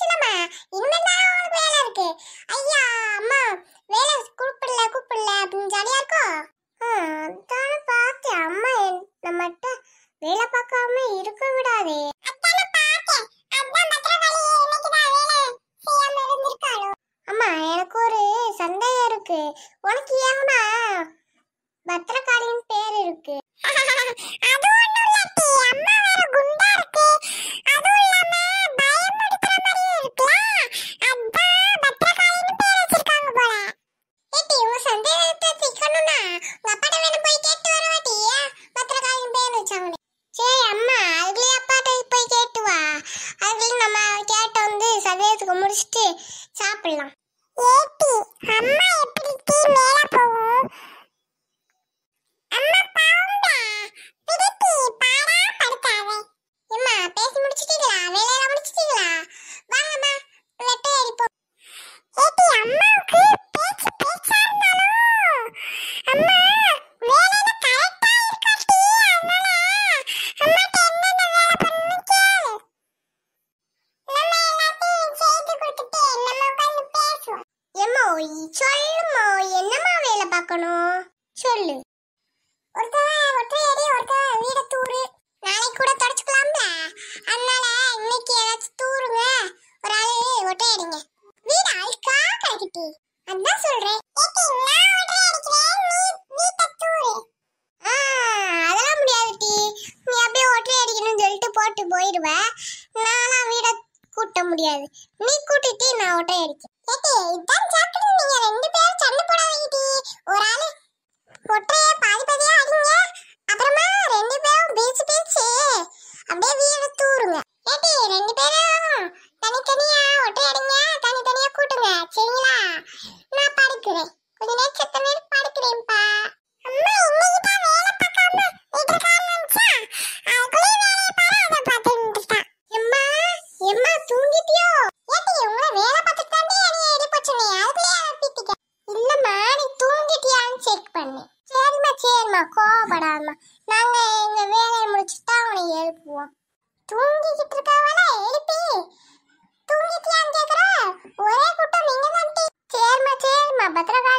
சொல்லுமா இனிமேல் தான் வேலை இருக்கு ஐயா அம்மா வேலை கூப்பிடல கூப்பிடல அப்படின்னு ஜாலியா இருக்கும் அதான பார்த்தேன் அம்மா நம்மகிட்ட வேலை பார்க்காம இருக்க விடாதே அம்மா எனக்கு ஒரு சந்தேகம் இருக்கு உனக்கு ஏமா பத்திரகாளின்னு பேர் இருக்கு அது ஒண்ணும் இல்ல 不啦。ஒருத்தவன் ஒற்றை அடி ஒருத்தவன் வீட தூரு நாளைக்கு கூட தொடச்சுக்கலாம்ல அதனால இன்னைக்கு ஏதாச்சும் தூருங்க ஒரு ஆளு ஒற்றை அடிங்க வீடு அழுக்கா கிடக்கிட்டு அதான் சொல்றேன் போட்டு போயிடுவேன் நானும் வீட கூட்ட முடியாது நீ கூட்டிட்டு நான் ஒட்டை அடிச்சேன் ஏட்டி இதான் சாப்பிட்டு நீங்க ரெண்டு பேரும் சண்டை போட ஒரு ஆளு ஒற்றைய பாதி அப்படின்னே செத்த படுக்கிறேன்ப்பா அம்மா இன்னைக்கு தான் நினைச்சா அதுக்குள்ளே எம்மா எம்மா தூங்கிட்டியோ வேலை பார்த்துட்டு தாண்டி என்னை எடி போச்சுனே தூங்கிட்டியான்னு செக் பண்ணு சரிம்மா சரிம்மா கோவப்படாதம்மா நாங்கள் எங்கள் வேலையை முடிச்சுட்டு தான் உன்னை எழுப்புவோம் தூங்கிக்கிட்டு இருக்காவல எழுப்பி தூங்கிட்டியான்னு கேட்குற ஒரே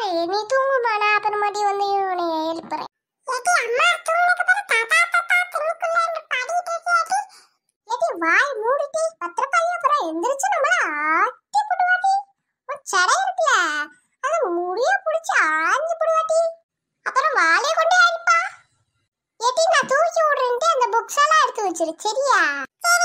நீ தூங்குமா நான் அப்புறமாட்டி வந்து உன்னை எழுப்புறேன் அப்புறம் தாத்தா தாத்தா தெருவுக்குள்ள பாடிட்டு இருக்கியாட்டி ஏடி எந்திரிச்சு நம்மள பிடிச்சி ஆஞ்சி போடுவாட்டி அப்புறம் வாழைய கொண்டு அடிப்பா அந்த புக்ஸ் எல்லாம் எடுத்து வச்சிரு சரியா சரி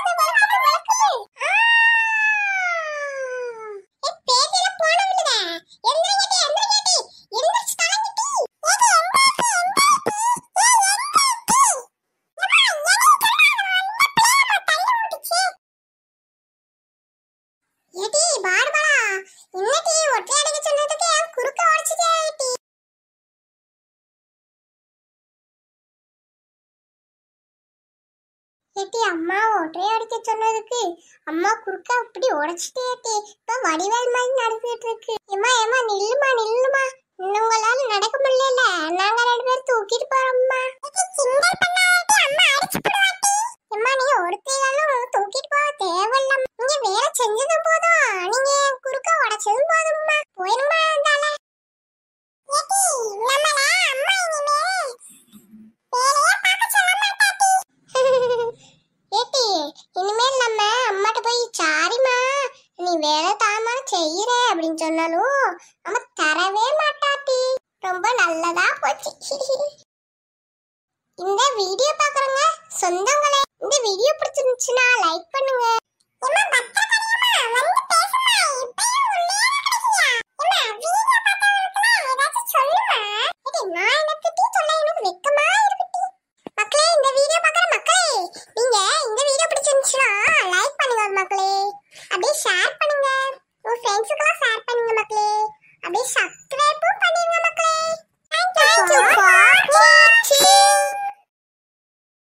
ஒரே அடிக்க சொன்னதுக்கு அம்மா குறுக்க அப்படி உடைச்சிட்டே இப்ப வடிவேல் மாதிரி நடந்துட்டு இருக்கு ஏமா ஏமா நில்லுமா நில்லுமா உங்களால நடக்க முடியல நாங்க ரெண்டு பேரும் தூக்கிட்டு போறோம் அப்படின்னு சொன்னாலும் நம்ம தரவே மாட்டாட்டி ரொம்ப நல்லதா போச்சு இந்த வீடியோ பாக்குறவங்க சொந்தங்களே இந்த வீடியோ பிடிச்சிருந்துச்சுன்னா லைக் பண்ணுங்க மக்களே இந்த வீடியோ பிடிச்சிருந்துச்சுன்னா லைக் பண்ணுங்க மக்களே அப்படியே ஷேர் பண்ணுங்க ஃப்ரெண்ட்ஸுக்கெல்லாம் ஷேர் பண்ணுங்க மக்களே அப்படியே ஷப்